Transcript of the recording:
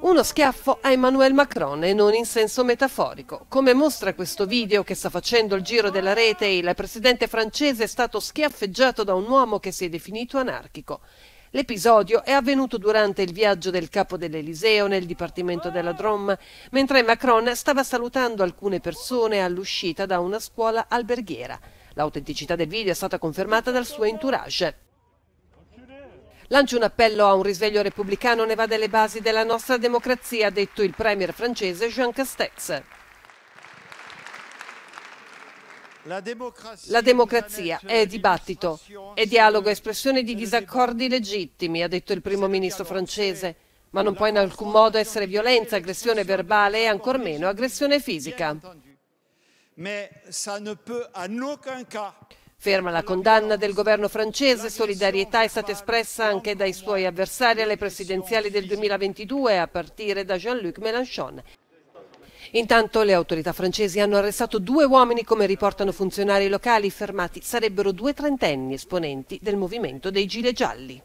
Uno schiaffo a Emmanuel Macron e non in senso metaforico. Come mostra questo video che sta facendo il giro della rete, il presidente francese è stato schiaffeggiato da un uomo che si è definito anarchico. L'episodio è avvenuto durante il viaggio del capo dell'Eliseo nel dipartimento della Drôme, mentre Macron stava salutando alcune persone all'uscita da una scuola alberghiera. L'autenticità del video è stata confermata dal suo entourage. Lancio un appello a un risveglio repubblicano, ne va delle basi della nostra democrazia, ha detto il premier francese Jean Castex. La democrazia, è dibattito, è dialogo, è espressione di disaccordi legittimi, ha detto il primo ministro francese, ma non può in alcun modo essere violenza, aggressione verbale e ancor meno aggressione fisica. Ma non può in alcun caso. Ferma la condanna del governo francese, solidarietà è stata espressa anche dai suoi avversari alle presidenziali del 2022 a partire da Jean-Luc Mélenchon. Intanto le autorità francesi hanno arrestato due uomini, come riportano funzionari locali fermati, sarebbero due trentenni esponenti del movimento dei gilet Gialli.